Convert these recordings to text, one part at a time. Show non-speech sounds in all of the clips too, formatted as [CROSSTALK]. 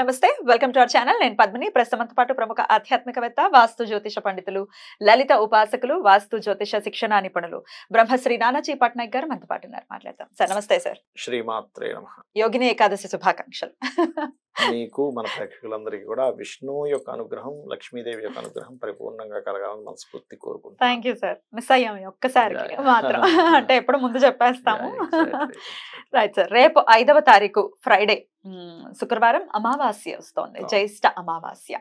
నమస్తే welcome to our channel నేను పద్మిని ప్రస్తుతంతో పాటు ప్రముఖ ఆధ్యాత్మికవేత్త వాస్తు జ్యోతిష పండితులు లలిత ఉపాసకులు వాస్తు జ్యోతిష శిక్షణ నిపుణులు బ్రహ్మశ్రీ నానాజీ పట్నాయక్ గారు మనతో పాటు ఉన్నారు మాట్లాడతాం సార్ నమస్తే సార్ శ్రీమాత్రే నమ యోగిని ఏకాదశి శుభాకాంక్షలు మీకు మన ప్రేక్షకులందరికీ కూడా విష్ణు యొక్క అనుగ్రహం లక్ష్మీదేవి యొక్క అనుగ్రహం పరిపూర్ణంగా కలగాలని మనస్ఫూర్తి కోరుకుంటాం థ్యాంక్ యూ సార్ మిస్ అయ్యాం ఒక్కసారి మాత్రం [LAUGHS] అంటే ఎప్పుడు ముందు చెప్పేస్తాము [LAUGHS] రైట్ సార్ రేపు ఐదవ తారీఖు ఫ్రైడే శుక్రవారం అమావాస్య వస్తోంది జ్యేష్ఠ అమావాస్య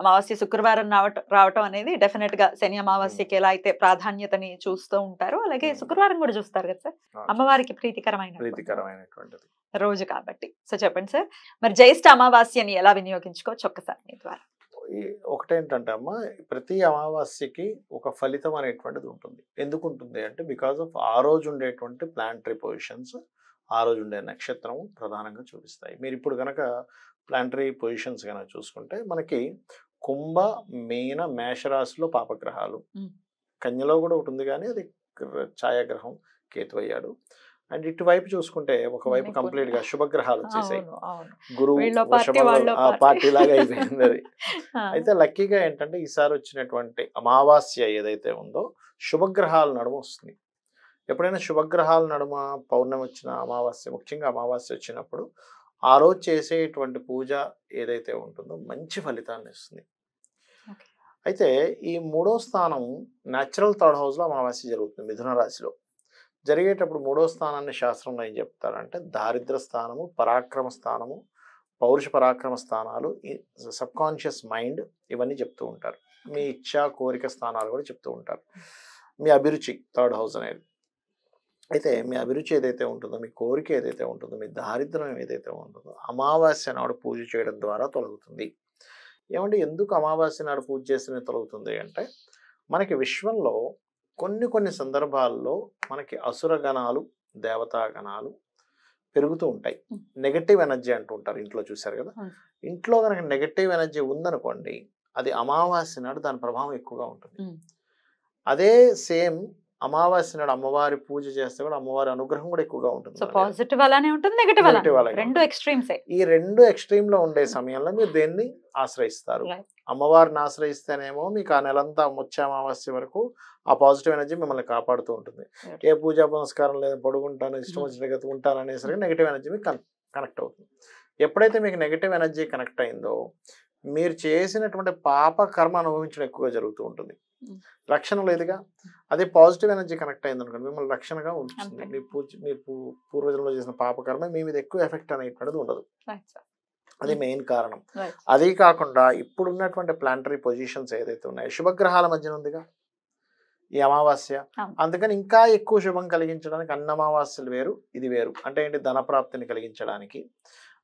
అమావాస్య శుక్రవారం రావటం రావటం అనేది డెఫినెట్ గా శని అమావాస్యకి ఎలా అయితే ప్రాధాన్యతని చూస్తూ ఉంటారో అలాగే శుక్రవారం కూడా చూస్తారు కదా సార్ అమ్మవారికి ప్రీతికరమైన రోజు కాబట్టి సో చెప్పండి సార్ మరి జ్యేష్ఠ అమావాస్యని ఎలా వినియోగించుకోవచ్చు ఒక్కసారి మీ ద్వారా ఒకటేంటంటే అమ్మ ప్రతి అమావాస్యకి ఒక ఫలితం అనేటువంటిది ఉంటుంది ఎందుకు ఉంటుంది అంటే బికాస్ ఆఫ్ ఆ రోజు ఉండేటువంటి ప్లాంటరీ పొజిషన్స్ ఆ రోజు ఉండే నక్షత్రం ప్రధానంగా చూపిస్తాయి మీరు ఇప్పుడు కనుక ప్లాంటరీ పొజిషన్స్ కనుక చూసుకుంటే మనకి కుంభ మీన మేషరాశిలో పాపగ్రహాలు కన్యలో కూడా ఒకటి ఉంది కానీ అది ఛాయాగ్రహం కేతు అయ్యాడు అండ్ ఇటువైపు చూసుకుంటే ఒకవైపు కంప్లీట్ గా శుభగ్రహాలు వచ్చేసాయి గురువు పార్టీ లాగా అయిపోయింది అది అయితే లక్కీగా ఏంటంటే ఈసారి వచ్చినటువంటి అమావాస్య ఏదైతే ఉందో శుభగ్రహాల నడుమ వస్తుంది ఎప్పుడైనా శుభగ్రహాల నడుమ పౌర్ణమి వచ్చిన అమావాస్య ముఖ్యంగా అమావాస్య వచ్చినప్పుడు ఆ రోజు చేసేటువంటి పూజ ఏదైతే ఉంటుందో మంచి ఫలితాన్ని ఇస్తుంది అయితే ఈ మూడో స్థానం న్యాచురల్ థర్డ్ హౌస్లో అమావాస్య జరుగుతుంది మిథున రాశిలో జరిగేటప్పుడు మూడో స్థానాన్ని శాస్త్రంలో ఏం చెప్తారంటే దారిద్ర స్థానము పరాక్రమ స్థానము పౌరుష పరాక్రమ స్థానాలు సబ్కాన్షియస్ మైండ్ ఇవన్నీ చెప్తూ ఉంటారు మీ ఇచ్చా కోరిక స్థానాలు కూడా చెప్తూ ఉంటారు మీ అభిరుచి థర్డ్ హౌస్ అనేది అయితే మీ అభిరుచి ఏదైతే ఉంటుందో మీ కోరిక ఏదైతే ఉంటుందో మీ దారిద్ర్యం ఏదైతే ఉంటుందో అమావాస్య నాడు పూజ చేయడం ద్వారా తొలగుతుంది ఏమంటే ఎందుకు అమావాస్య నాడు పూజ చేస్తేనే తొలగుతుంది అంటే మనకి విశ్వంలో కొన్ని కొన్ని సందర్భాల్లో మనకి అసురగణాలు దేవతాగణాలు పెరుగుతూ ఉంటాయి నెగటివ్ ఎనర్జీ అంటూ ఉంటారు ఇంట్లో చూశారు కదా ఇంట్లో కనుక నెగటివ్ ఎనర్జీ ఉందనుకోండి అది అమావాస్య నాడు దాని ప్రభావం ఎక్కువగా ఉంటుంది అదే సేమ్ అమావాస్య నాడు అమ్మవారి పూజ చేస్తే కూడా అమ్మవారి అనుగ్రహం కూడా ఎక్కువగా ఉంటుంది సో పాజిటివ్ అలానే ఉంటుంది నెగటివ్ అలానే రెండు ఎక్స్ట్రీమ్స్ ఈ రెండు ఎక్స్ట్రీమ్ లో ఉండే సమయంలో మీరు దేన్ని ఆశ్రయిస్తారు అమ్మవారిని ఆశ్రయిస్తేనేమో మీకు ఆ నెలంతా ముచ్చ అమావాస్య వరకు ఆ పాజిటివ్ ఎనర్జీ మిమ్మల్ని కాపాడుతూ ఉంటుంది ఏ పూజా పునస్కారం లేదా పడుకుంటాను ఇష్టం hmm. వచ్చిన ఉంటాను అనేసరికి నెగిటివ్ ఎనర్జీ మీకు కనెక్ట్ అవుతుంది ఎప్పుడైతే మీకు నెగిటివ్ ఎనర్జీ కనెక్ట్ అయిందో మీరు చేసినటువంటి పాప కర్మ అనుభవించడం ఎక్కువగా జరుగుతూ ఉంటుంది రక్షణ లేదుగా అదే పాజిటివ్ ఎనర్జీ కనెక్ట్ అయింది అనుకోండి మిమ్మల్ని రక్షణగా ఉంచుతుంది మీ పూజ మీ పూర్వజంలో చేసిన పాపకర్మ మీ మీద ఎక్కువ ఎఫెక్ట్ అనేటువంటిది ఉండదు అది మెయిన్ కారణం అదే కాకుండా ఇప్పుడు ఉన్నటువంటి ప్లాంటరీ పొజిషన్స్ ఏదైతే ఉన్నాయో శుభగ్రహాల మధ్యన ఉందిగా ఈ అమావాస్య అందుకని ఇంకా ఎక్కువ శుభం కలిగించడానికి అన్నమావాస్యలు వేరు ఇది వేరు అంటే ఏంటి ధనప్రాప్తిని కలిగించడానికి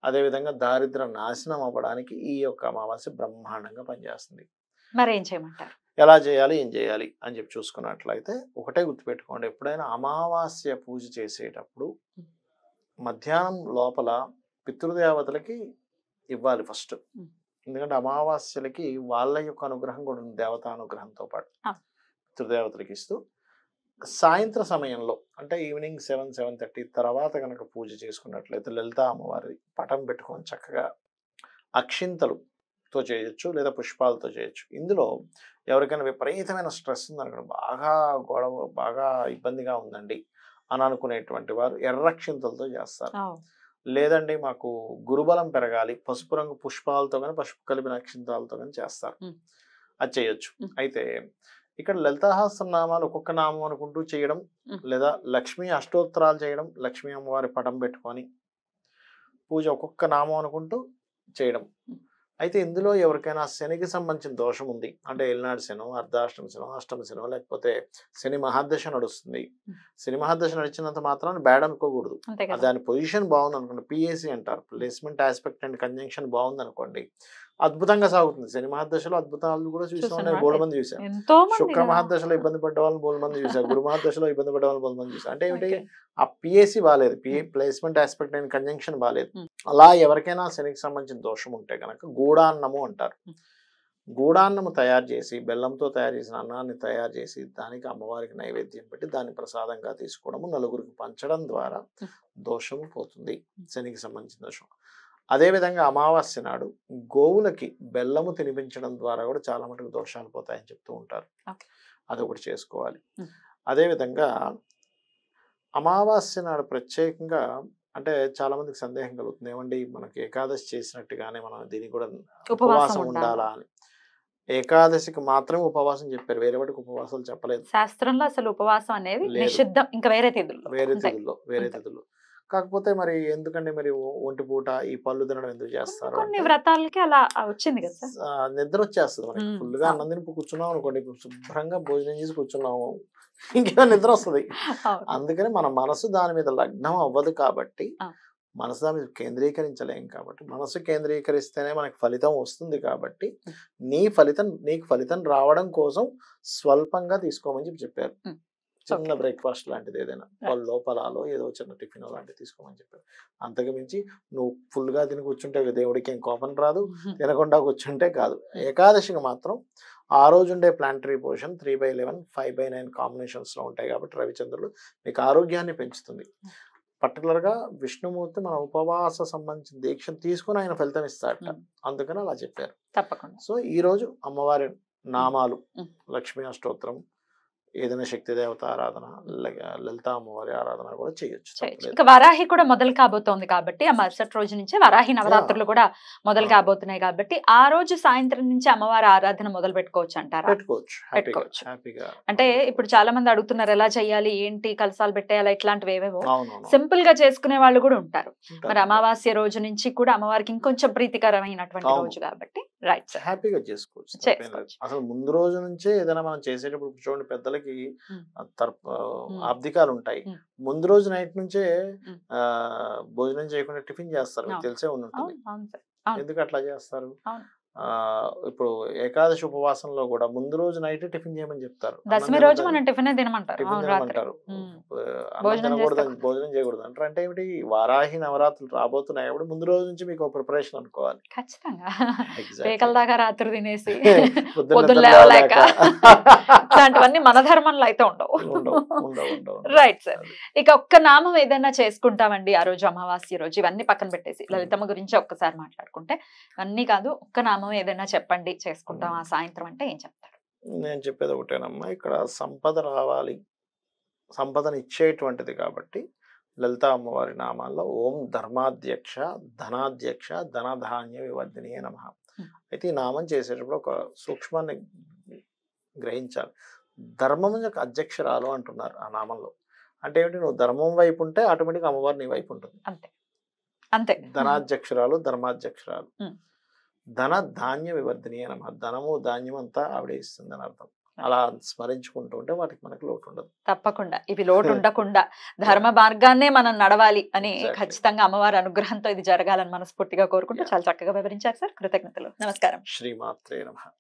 అదేవిధంగా దారిద్ర నాశనం అవ్వడానికి ఈ యొక్క అమావాస్య బ్రహ్మాండంగా పనిచేస్తుంది మరేం చేయమంటారు ఎలా చేయాలి ఏం చేయాలి అని చెప్పి చూసుకున్నట్లయితే ఒకటే గుర్తుపెట్టుకోండి ఎప్పుడైనా అమావాస్య పూజ చేసేటప్పుడు మధ్యాహ్నం లోపల పితృదేవతలకి ఇవ్వాలి ఫస్ట్ ఎందుకంటే అమావాస్యలకి వాళ్ళ యొక్క అనుగ్రహం కూడా ఉంది దేవతానుగ్రహంతో పాటు పితృదేవతలకి ఇస్తూ సాయంత్ర సమయంలో అంటే ఈవినింగ్ సెవెన్ సెవెన్ థర్టీ తర్వాత కనుక పూజ చేసుకున్నట్లయితే లలిత అమ్మవారి పటం పెట్టుకొని చక్కగా అక్షింతలుతో చేయొచ్చు లేదా పుష్పాలతో చేయొచ్చు ఇందులో ఎవరికైనా విపరీతమైన స్ట్రెస్ ఉందనుకోండి బాగా గొడవ బాగా ఇబ్బందిగా ఉందండి అని అనుకునేటువంటి వారు ఎర్రక్షింతలతో చేస్తారు లేదండి మాకు గురుబలం పెరగాలి పసుపు రంగు పుష్పాలతో కానీ పసుపు కలిపిన అక్షింతాలతో కానీ చేస్తారు అది చేయొచ్చు అయితే ఇక్కడ నామాలు ఒక్కొక్క నామం అనుకుంటూ చేయడం లేదా లక్ష్మీ అష్టోత్తరాలు చేయడం లక్ష్మీ అమ్మవారి పటం పెట్టుకొని పూజ ఒక్కొక్క నామం అనుకుంటూ చేయడం అయితే ఇందులో ఎవరికైనా శనికి సంబంధించిన దోషం ఉంది అంటే ఏలినాడు శనం అర్ధాష్టమ శనం అష్టమ శనం లేకపోతే శని మహాదశ నడుస్తుంది శని మహాదశ నడిచినంత మాత్రాన్ని బ్యాడ్ అనుకోకూడదు దాని పొజిషన్ బాగుంది అనుకోండి పిఏసి అంటారు ప్లేస్మెంట్ ఆస్పెక్ట్ అండ్ కన్జంక్షన్ బాగుంది అనుకోండి అద్భుతంగా సాగుతుంది శని మహాదశలో అద్భుతాలు కూడా చూసాం బోల్ మంది చూసాం శుక్ర మహాదశలో ఇబ్బంది పడ్డ వాళ్ళని బోల్ మంది చూసాం గురు మహాదశలో ఇబ్బంది పడ్డ వాళ్ళని బోల్ మంది చూసాం అంటే ఏమిటి ఆ పిఎస్సి బాగాలేదు పిఏ ప్లేస్మెంట్ ఆస్పెక్ట్ అయిన కన్జంక్షన్ బాగాలేదు అలా ఎవరికైనా శనికి సంబంధించిన దోషం ఉంటే కనుక గూడాన్నము అంటారు hmm. గూడాన్నము తయారు చేసి బెల్లంతో తయారు చేసిన అన్నాన్ని తయారు చేసి దానికి అమ్మవారికి నైవేద్యం పెట్టి దాన్ని ప్రసాదంగా తీసుకోవడము నలుగురికి పంచడం ద్వారా hmm. దోషము పోతుంది hmm. శనికి సంబంధించిన దోషం అదేవిధంగా అమావాస్య నాడు గోవులకి బెల్లము తినిపించడం ద్వారా కూడా చాలా మటుకు దోషాలు పోతాయని చెప్తూ ఉంటారు అదొకటి చేసుకోవాలి అదేవిధంగా అమావాస్య నాడు ప్రత్యేకంగా అంటే చాలా మందికి సందేహం కలుగుతుంది ఏమండి మనకి ఏకాదశి చేసినట్టుగానే మనం దీనికి కూడా ఉపవాసం ఉండాలా అని ఏకాదశికి మాత్రమే ఉపవాసం చెప్పారు వేరే వాటికి ఉపవాసాలు చెప్పలేదు శాస్త్రంలో అసలు ఉపవాసం అనేది నిషిద్ధం ఇంకా వేరే తిథుల్లో వేరే తిథుల్లో వేరే తిథుల్లో కాకపోతే మరి ఎందుకండి మరి ఒంటి పూట ఈ పళ్ళు తినడం ఎందుకు చేస్తారు వ్రతాలకి అలా వచ్చింది కదా నిద్ర వచ్చేస్తుంది మనకి గా అన్నందిని కూర్చున్నాం అనుకోండి శుభ్రంగా భోజనం చేసి కూర్చున్నాము ఇంకేమో నిద్ర వస్తుంది అందుకని మన మనసు దాని మీద లగ్నం అవ్వదు కాబట్టి మనసు దాని మీద కేంద్రీకరించలేం కాబట్టి మనసు కేంద్రీకరిస్తేనే మనకి ఫలితం వస్తుంది కాబట్టి నీ ఫలితం నీకు ఫలితం రావడం కోసం స్వల్పంగా తీసుకోమని చెప్పి చెప్పారు చిన్న బ్రేక్ఫాస్ట్ లాంటిది ఏదైనా వాళ్ళ లోపలలో ఏదో చిన్న టిఫిన్ లాంటిది తీసుకోమని చెప్పారు అంతకు మించి నువ్వు ఫుల్ గా తిని కూర్చుంటే దేవుడికి ఏం కోపం రాదు [LAUGHS] తినకుండా కూర్చుంటే కాదు ఏకాదశికి మాత్రం ఆ రోజు ఉండే planetary position three by eleven five by nine లో ఉంటాయి కాబట్టి రవిచంద్రుడు మీకు ఆరోగ్యాన్ని పెంచుతుంది పర్టికులర్గా విష్ణుమూర్తి మన ఉపవాస సంబంధించిన దీక్షను తీసుకుని ఆయన ఫలితం ఇస్తాడట అందుకని అలా చెప్పారు తప్పకుండా సో ఈరోజు అమ్మవారి నామాలు లక్ష్మీ అష్టోత్రం ఏదైనా శక్తి దేవత ఆరాధన లలిత ఆరాధన కూడా చేయొచ్చు ఇంకా వరాహి కూడా మొదలు కాబోతోంది కాబట్టి ఆ మరుసటి రోజు నుంచి వరాహి నవరాత్రులు కూడా మొదలు కాబోతున్నాయి కాబట్టి ఆ రోజు సాయంత్రం నుంచి అమ్మవారి ఆరాధన మొదలు పెట్టుకోవచ్చు అంటారు పెట్టుకోవచ్చు పెట్టుకోవచ్చు అంటే ఇప్పుడు చాలా మంది అడుగుతున్నారు ఎలా చేయాలి ఏంటి కలసాలు పెట్టేయాలా ఇట్లాంటివి ఏవేవో సింపుల్ గా చేసుకునే వాళ్ళు కూడా ఉంటారు మరి అమావాస్య రోజు నుంచి కూడా అమ్మవారికి ఇంకొంచెం ప్రీతికరమైనటువంటి రోజు కాబట్టి రైట్ హ్యాపీగా చేసుకోవచ్చు అసలు ముందు రోజు నుంచే ఏదైనా మనం చేసేటప్పుడు చూడండి పెద్దలకి అబ్దికాలు ఉంటాయి ముందు రోజు నైట్ నుంచే భోజనం చేయకుండా టిఫిన్ చేస్తారు తెలిసే ఉండి ఎందుకు అట్లా చేస్తారు ఇప్పుడు ఏకాదశి ఉపవాసంలో కూడా ముందు రోజు నైట్ టిఫిన్ చేయమని చెప్తారు దశమి రోజు మనం టిఫిన్ తినమంటారు భోజనం చేయకూడదు అంటారు అంటే ఏమిటి వారాహి నవరాత్రులు రాబోతున్నాయి కాబట్టి ముందు రోజు నుంచి మీకు ప్రిపరేషన్ అనుకోవాలి ఖచ్చితంగా దాకా రాత్రి తినేసి [LAUGHS] లేవలేక [LAUGHS] ఇట్లాంటివన్నీ మన ధర్మంలో అయితే ఉండవు రైట్ సార్ ఇక ఒక్క నామం ఏదైనా చేసుకుంటామండి ఆ రోజు అమావాస్య రోజు ఇవన్నీ పక్కన పెట్టేసి లలితమ్మ గురించి ఒక్కసారి మాట్లాడుకుంటే అన్నీ కాదు ఒక్క నామం చేసుకుంటాము ఏదైనా చెప్పండి చేసుకుంటాం ఆ సాయంత్రం అంటే ఏం చెప్తారు నేను చెప్పేది ఒకటేనమ్మా ఇక్కడ సంపద రావాలి సంపదను ఇచ్చేటువంటిది కాబట్టి లలిత అమ్మవారి నామాల్లో ఓం ధర్మాధ్యక్ష ధనాధ్యక్ష ధనధాన్య వివర్ధిని నమ అయితే ఈ నామం చేసేటప్పుడు ఒక సూక్ష్మాన్ని గ్రహించాలి ధర్మం యొక్క అధ్యక్షరాలు అంటున్నారు ఆ నామంలో అంటే ఏమిటి నువ్వు ధర్మం వైపు ఉంటే ఆటోమేటిక్ అమ్మవారి నీ వైపు ఉంటుంది అంతే అంతే ధనాధ్యక్షురాలు ధర్మాధ్యక్షురాలు ధన ధాన్య వివర్ధని అనమాట ధనము ధాన్యం అంతా ఆవిడ ఇస్తుంది అని అర్థం అలా స్మరించుకుంటూ ఉంటే వాటికి మనకు లోటు ఉండదు తప్పకుండా ఇవి [LAUGHS] లోటు ఉండకుండా ధర్మ మార్గాన్నే మనం నడవాలి అని ఖచ్చితంగా అమ్మవారి అనుగ్రహంతో ఇది జరగాలని మనస్ఫూర్తిగా కోరుకుంటూ చాలా చక్కగా వివరించారు సార్ కృతజ్ఞతలు నమస్కారం శ్రీమాత్రే నమ